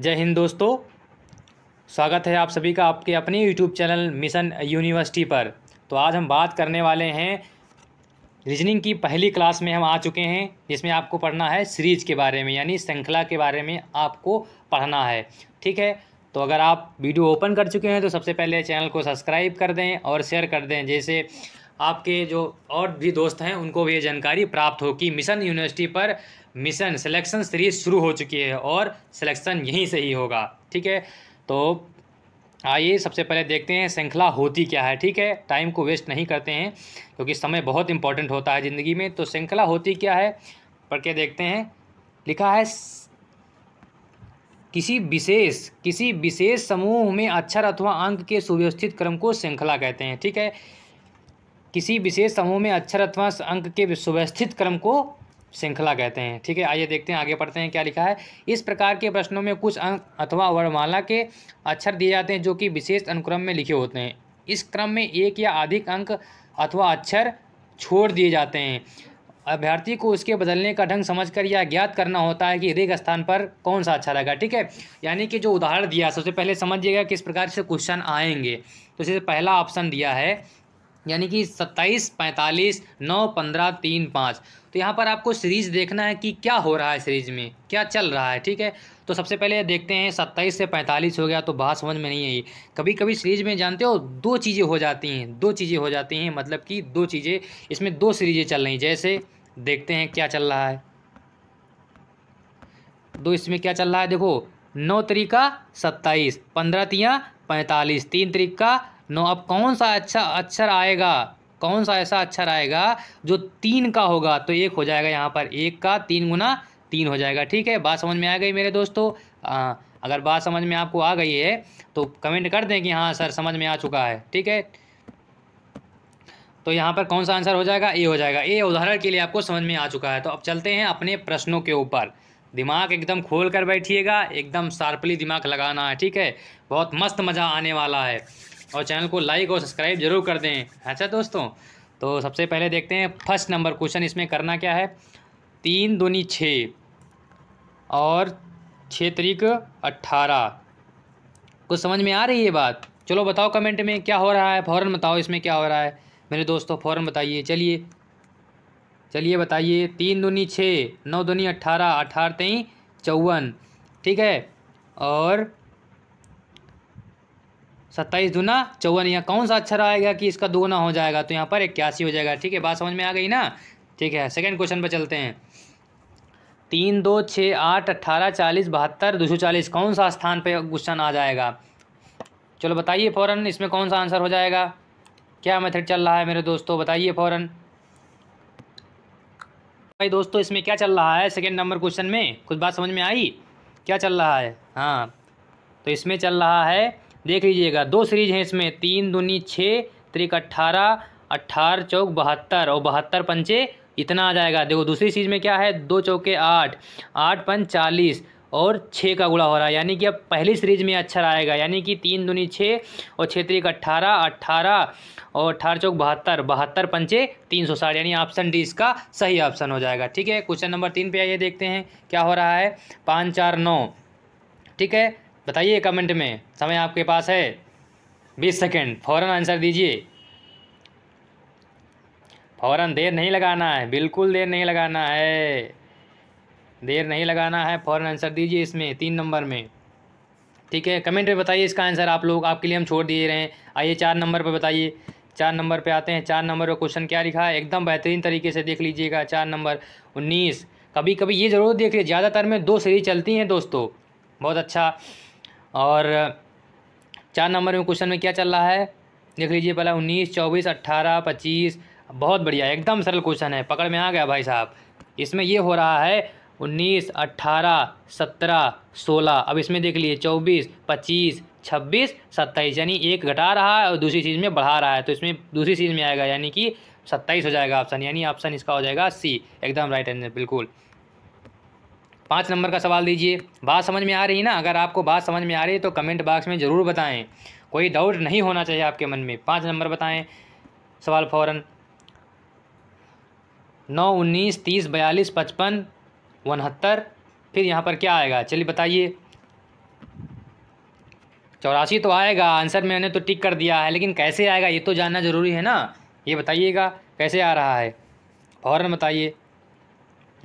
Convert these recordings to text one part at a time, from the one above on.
जय हिंद दोस्तों स्वागत है आप सभी का आपके अपने यूट्यूब चैनल मिशन यूनिवर्सिटी पर तो आज हम बात करने वाले हैं रीजनिंग की पहली क्लास में हम आ चुके हैं जिसमें आपको पढ़ना है सीरीज के बारे में यानी श्रृंखला के बारे में आपको पढ़ना है ठीक है तो अगर आप वीडियो ओपन कर चुके हैं तो सबसे पहले चैनल को सब्सक्राइब कर दें और शेयर कर दें जैसे आपके जो और भी दोस्त हैं उनको भी ये जानकारी प्राप्त हो कि मिशन यूनिवर्सिटी पर मिशन सिलेक्शन सीरीज शुरू हो चुकी है और सिलेक्शन यहीं से ही होगा ठीक है तो आइए सबसे पहले देखते हैं श्रृंखला होती क्या है ठीक है टाइम को वेस्ट नहीं करते हैं क्योंकि समय बहुत इंपॉर्टेंट होता है ज़िंदगी में तो श्रृंखला होती क्या है पढ़ के देखते हैं लिखा है किसी विशेष किसी विशेष समूह में अक्षर अथवा अंक के सुव्यवस्थित क्रम को श्रृंखला कहते हैं ठीक है किसी विशेष समूह में अक्षर अथवा अंक के सुव्यवस्थित क्रम को श्रृंखला कहते हैं ठीक है आइए देखते हैं आगे पढ़ते हैं क्या लिखा है इस प्रकार के प्रश्नों में कुछ अंक अथवा वर्णमाला के अक्षर दिए जाते हैं जो कि विशेष अनुक्रम में लिखे होते हैं इस क्रम में एक या अधिक अंक अथवा अक्षर छोड़ दिए जाते हैं अभ्यर्थी को उसके बदलने का ढंग समझकर यह ज्ञात करना होता है कि रेख स्थान पर कौन सा अच्छा लगा ठीक है यानी कि जो उदाहरण दिया सबसे पहले समझिएगा किस प्रकार से क्वेश्चन आएंगे तो जैसे पहला ऑप्शन दिया है यानी कि सत्ताईस पैंतालीस नौ पंद्रह तीन पाँच तो यहाँ पर आपको सीरीज़ देखना है कि क्या हो रहा है सीरीज़ में क्या चल रहा है ठीक है तो सबसे पहले देखते हैं सत्ताईस से पैंतालीस हो गया तो बात समझ में नहीं आई कभी कभी सीरीज़ में जानते हो दो चीज़ें हो जाती हैं दो चीज़ें हो जाती हैं मतलब कि दो चीज़ें इसमें दो सीरीज़ें चल रही जैसे देखते हैं क्या चल रहा है दो इसमें क्या चल रहा है देखो नौ तरीका सत्ताईस पंद्रह तिया पैंतालीस तीन तरीका नौ अब कौन सा अच्छा अक्षर आएगा कौन सा ऐसा अक्षर अच्छा आएगा जो तीन का होगा तो एक हो जाएगा यहाँ पर एक का तीन गुना तीन हो जाएगा ठीक है बात समझ में आ गई मेरे दोस्तों आ, अगर बात समझ में आपको आ गई है तो कमेंट कर दें कि हाँ सर समझ में आ चुका है ठीक है तो यहाँ पर कौन सा आंसर हो जाएगा ए हो जाएगा ए उदाहरण के लिए आपको समझ में आ चुका है तो अब चलते हैं अपने प्रश्नों के ऊपर दिमाग एकदम खोल कर बैठिएगा एकदम शार्पली दिमाग लगाना है ठीक है बहुत मस्त मज़ा आने वाला है और चैनल को लाइक और सब्सक्राइब जरूर कर दें अच्छा दोस्तों तो सबसे पहले देखते हैं फर्स्ट नंबर क्वेश्चन इसमें करना क्या है तीन दूनी छः और छः तरीक अट्ठारह कुछ समझ में आ रही है बात चलो बताओ कमेंट में क्या हो रहा है फ़ौरन बताओ इसमें क्या हो रहा है मेरे दोस्तों फ़ौरन बताइए चलिए चलिए बताइए तीन दूनी छः नौ दूनी अट्ठारह अठारह तेई चौवन ठीक है और सत्ताईस दूना चौवन यहाँ कौन सा अच्छा आएगा कि इसका दोगुना हो जाएगा तो यहाँ पर इक्यासी हो जाएगा ठीक है बात समझ में आ गई ना ठीक है सेकंड क्वेश्चन पर चलते हैं तीन दो छः आठ अट्ठारह चालीस बहत्तर दो सौ चालीस कौन सा स्थान पर क्वेश्चन आ जाएगा चलो बताइए फ़ौरन इसमें कौन सा आंसर हो जाएगा क्या मेथड चल रहा है मेरे दोस्तों बताइए फ़ौरन भाई दोस्तों इसमें क्या चल रहा है सेकेंड नंबर क्वेश्चन में कुछ बात समझ में आई क्या चल रहा है हाँ तो इसमें चल रहा है देख लीजिएगा दो सीरीज हैं इसमें तीन दूनी छः त्रिक अट्ठारह अट्ठारह चौक बहत्तर और बहत्तर पंचे इतना आ जाएगा देखो दूसरी सीरीज में क्या है दो चौके आठ आठ पंच चालीस और छः का गुड़ा हो रहा है यानी कि अब पहली सीरीज में अच्छा आएगा यानी कि तीन दूनी छः और छः त्रिक अट्ठारह अट्ठारह और अठारह चौक बहत्तर बहत्तर पंचे तीन सौ साठ यानी ऑप्शन डी इसका सही ऑप्शन हो जाएगा ठीक है क्वेश्चन नंबर तीन पे आइए देखते हैं क्या हो रहा है पाँच चार नौ ठीक है बताइए कमेंट में समय आपके पास है बीस सेकेंड फ़ौरन आंसर दीजिए फ़ौरन देर नहीं लगाना है बिल्कुल देर नहीं लगाना है देर नहीं लगाना है फ़ौरन आंसर दीजिए इसमें तीन नंबर में ठीक है कमेंट में बताइए इसका आंसर आप लोग आपके लिए हम छोड़ दिए रहे हैं आइए चार नंबर पर बताइए चार नंबर पे आते हैं चार नंबर पर क्वेश्चन क्या लिखा है एकदम बेहतरीन तरीके से देख लीजिएगा चार नंबर उन्नीस कभी कभी ये ज़रूर देख लीजिए ज़्यादातर में दो सीरीज चलती हैं दोस्तों बहुत अच्छा और चार नंबर में क्वेश्चन में क्या चल रहा है देख लीजिए पहला उन्नीस चौबीस अट्ठारह पच्चीस बहुत बढ़िया एकदम सरल क्वेश्चन है पकड़ में आ गया भाई साहब इसमें ये हो रहा है उन्नीस अट्ठारह सत्रह सोलह अब इसमें देख लीजिए चौबीस पच्चीस छब्बीस सत्ताईस यानी एक घटा रहा है और दूसरी चीज़ में बढ़ा रहा है तो इसमें दूसरी चीज़ में आएगा यानी कि सत्ताईस हो जाएगा ऑप्शन यानी ऑप्शन इसका हो जाएगा सी एकदम राइट आंसर बिल्कुल पाँच नंबर का सवाल दीजिए बात समझ में आ रही है ना अगर आपको बात समझ में आ रही है तो कमेंट बॉक्स में ज़रूर बताएं कोई डाउट नहीं होना चाहिए आपके मन में पाँच नंबर बताएं सवाल फ़ौरन नौ उन्नीस तीस बयालीस पचपन उनहत्तर फिर यहाँ पर क्या आएगा चलिए बताइए चौरासी तो आएगा आंसर मैंने तो टिक कर दिया है लेकिन कैसे आएगा ये तो जानना ज़रूरी है ना ये बताइएगा कैसे आ रहा है फ़ौर बताइए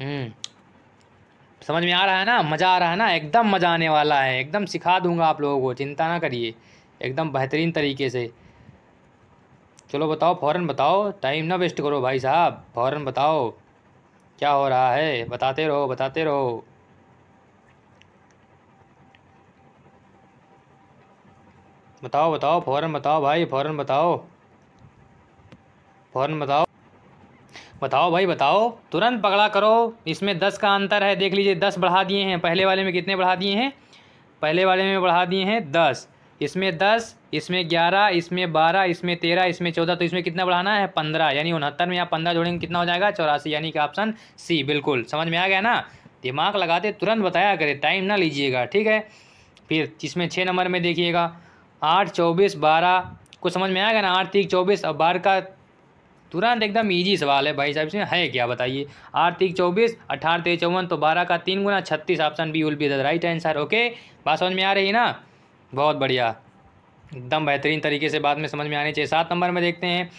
हम्म। समझ में आ रहा है ना मज़ा आ रहा है ना एकदम मज़ा आने वाला है एकदम सिखा दूंगा आप लोगों को चिंता ना करिए एकदम बेहतरीन तरीके से चलो बताओ फ़ौर बताओ टाइम ना वेस्ट करो भाई साहब फ़ौर बताओ क्या हो रहा है बताते रहो बताते रहो बताओ बताओ फ़ौरन बताओ भाई फ़ौरन बताओ फ़ौरन बताओ बताओ भाई बताओ तुरंत पकड़ा करो इसमें दस का अंतर है देख लीजिए दस बढ़ा दिए हैं पहले वाले में कितने बढ़ा दिए हैं पहले वाले में बढ़ा दिए हैं दस इसमें दस इसमें ग्यारह इसमें बारह इसमें तेरह इसमें चौदह तो इसमें कितना बढ़ाना है पंद्रह यानी उनहत्तर में आप पंद्रह जोड़ेंगे कितना हो जाएगा चौरासी यानी कि ऑप्शन सी बिल्कुल समझ में आ गया ना दिमाग लगाते तुरंत बताया करें टाइम ना लीजिएगा ठीक है फिर इसमें छः नंबर में देखिएगा आठ चौबीस बारह कुछ समझ में आएगा ना आठ तीन चौबीस और बारह का तुरंत एकदम ईजी सवाल है भाई साहब इसमें है क्या बताइए आठ तीन चौबीस अठारह तेईस चौवन तो बारह का तीन गुना छत्तीस option B will be the right answer okay बात समझ में आ रही है ना बहुत बढ़िया एकदम बेहतरीन तरीके से बाद में समझ में आनी चाहिए सात नंबर में देखते हैं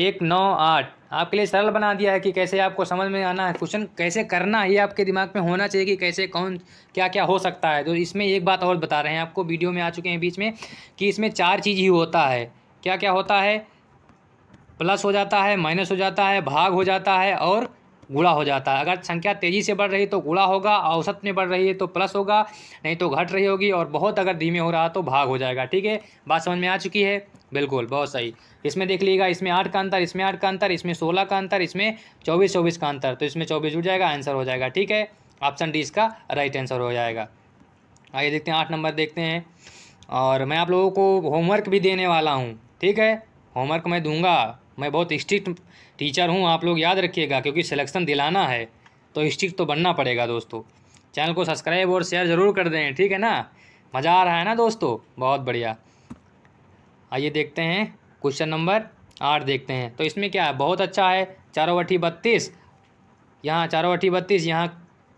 एक नौ आठ आपके लिए सरल बना दिया है कि कैसे आपको समझ में आना है क्वेश्चन कैसे करना है ये आपके दिमाग में होना चाहिए कि कैसे कौन क्या क्या हो सकता है तो इसमें एक बात और बता रहे हैं आपको वीडियो में आ चुके हैं बीच में कि इसमें चार चीज़ ही होता है क्या क्या होता है प्लस हो जाता है माइनस हो जाता है भाग हो जाता है और गुड़ा हो जाता है अगर संख्या तेज़ी से बढ़ रही तो गुड़ा होगा औसत में बढ़ रही है तो प्लस होगा नहीं तो घट रही होगी और बहुत अगर धीमे हो रहा तो भाग हो जाएगा ठीक है बात समझ में आ चुकी है बिल्कुल बहुत सही इसमें देख लीजिएगा इसमें आठ का अंतर इसमें आठ का अंतर इसमें सोलह का अंतर इसमें चौबीस चौबीस का अंतर तो इसमें चौबीस जुड़ जाएगा आंसर हो जाएगा ठीक है ऑप्शन डी इसका राइट आंसर हो जाएगा आइए देखते हैं आठ नंबर देखते हैं और मैं आप लोगों को होमवर्क भी देने वाला हूँ ठीक है होमवर्क मैं दूंगा मैं बहुत स्ट्रिक्ट टीचर हूँ आप लोग याद रखिएगा क्योंकि सिलेक्शन दिलाना है तो स्ट्रिक्ट तो बनना पड़ेगा दोस्तों चैनल को सब्सक्राइब और शेयर ज़रूर कर दें ठीक है ना मज़ा आ रहा है ना दोस्तों बहुत बढ़िया आइए देखते हैं क्वेश्चन नंबर आठ देखते हैं तो इसमें क्या है बहुत अच्छा है चारों वटी बत्तीस यहाँ चारों वटी बत्तीस यहाँ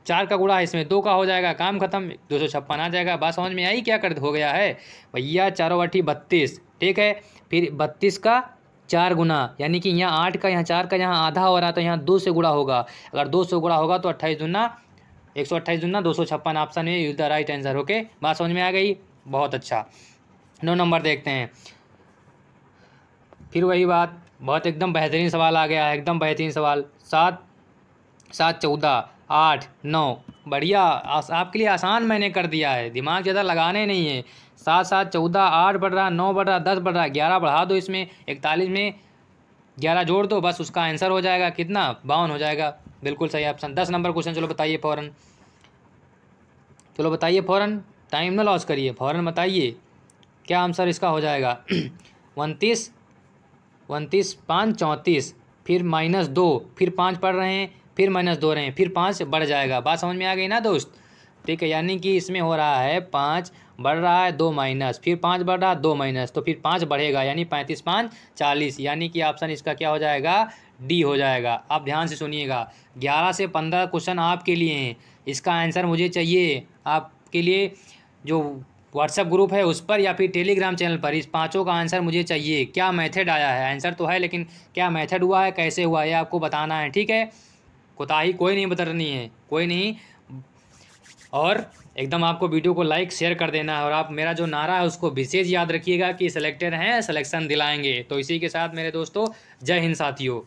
चार का गुड़ा है इसमें दो का हो जाएगा काम खत्म दो सौ छप्पन आ जाएगा बात समझ में आई क्या कर हो गया है भैया चारों वटी बत्तीस ठीक है फिर बत्तीस का चार गुना यानी कि यहाँ आठ का यहाँ चार का यहाँ आधा हो रहा है तो यहाँ दो से गुड़ा होगा अगर दो से गुड़ा होगा तो अट्ठाईस दुना एक सौ अट्ठाईस दुना दो सौ छप्पन ऑप्शन में use the right answer okay बात समझ में आ गई बहुत अच्छा नौ नंबर देखते हैं फिर वही बात बहुत एकदम बेहतरीन सवाल आ गया है एकदम बेहतरीन सवाल सात सात चौदह आठ नौ बढ़िया आपके लिए आसान मैंने कर दिया है दिमाग ज़्यादा लगाने नहीं है सात सात चौदह आठ बढ़ रहा नौ बढ़ रहा दस बढ़ रहा ग्यारह बढ़ा दो इसमें इकतालीस में ग्यारह जोड़ दो बस उसका आंसर हो जाएगा कितना बावन हो जाएगा बिल्कुल सही ऑप्शन दस नंबर क्वेश्चन चलो बताइए फ़ौरन चलो बताइए फ़ौरन टाइम ना लॉस करिए फ़ौरन बताइए क्या आंसर इसका हो जाएगा उनतीस उनतीस पाँच चौंतीस फिर माइनस दो फिर पाँच पढ़ रहे हैं फिर माइनस दो रहे हैं फिर पाँच बढ़ जाएगा बात समझ में आ गई ना दोस्त ठीक है यानी कि इसमें हो रहा है पाँच बढ़ रहा है दो माइनस फिर पाँच बढ़ रहा है दो माइनस तो फिर पाँच बढ़ेगा यानी पैंतीस पाँच चालीस यानी कि ऑप्शन इसका क्या हो जाएगा डी हो जाएगा आप ध्यान से सुनिएगा ग्यारह से पंद्रह क्वेश्चन आपके लिए हैं इसका आंसर मुझे चाहिए आपके लिए जो व्हाट्सएप ग्रुप है उस पर या फिर टेलीग्राम चैनल पर इस पाँचों का आंसर मुझे चाहिए क्या मैथड आया है आंसर तो है लेकिन क्या मैथड हुआ है कैसे हुआ है आपको बताना है ठीक है कोताही कोई नहीं बतरनी है कोई नहीं और एकदम आपको वीडियो को लाइक शेयर कर देना है और आप मेरा जो नारा है उसको विशेष याद रखिएगा कि सिलेक्टेड हैं सिलेक्शन दिलाएंगे तो इसी के साथ मेरे दोस्तों जय हिंद साथियों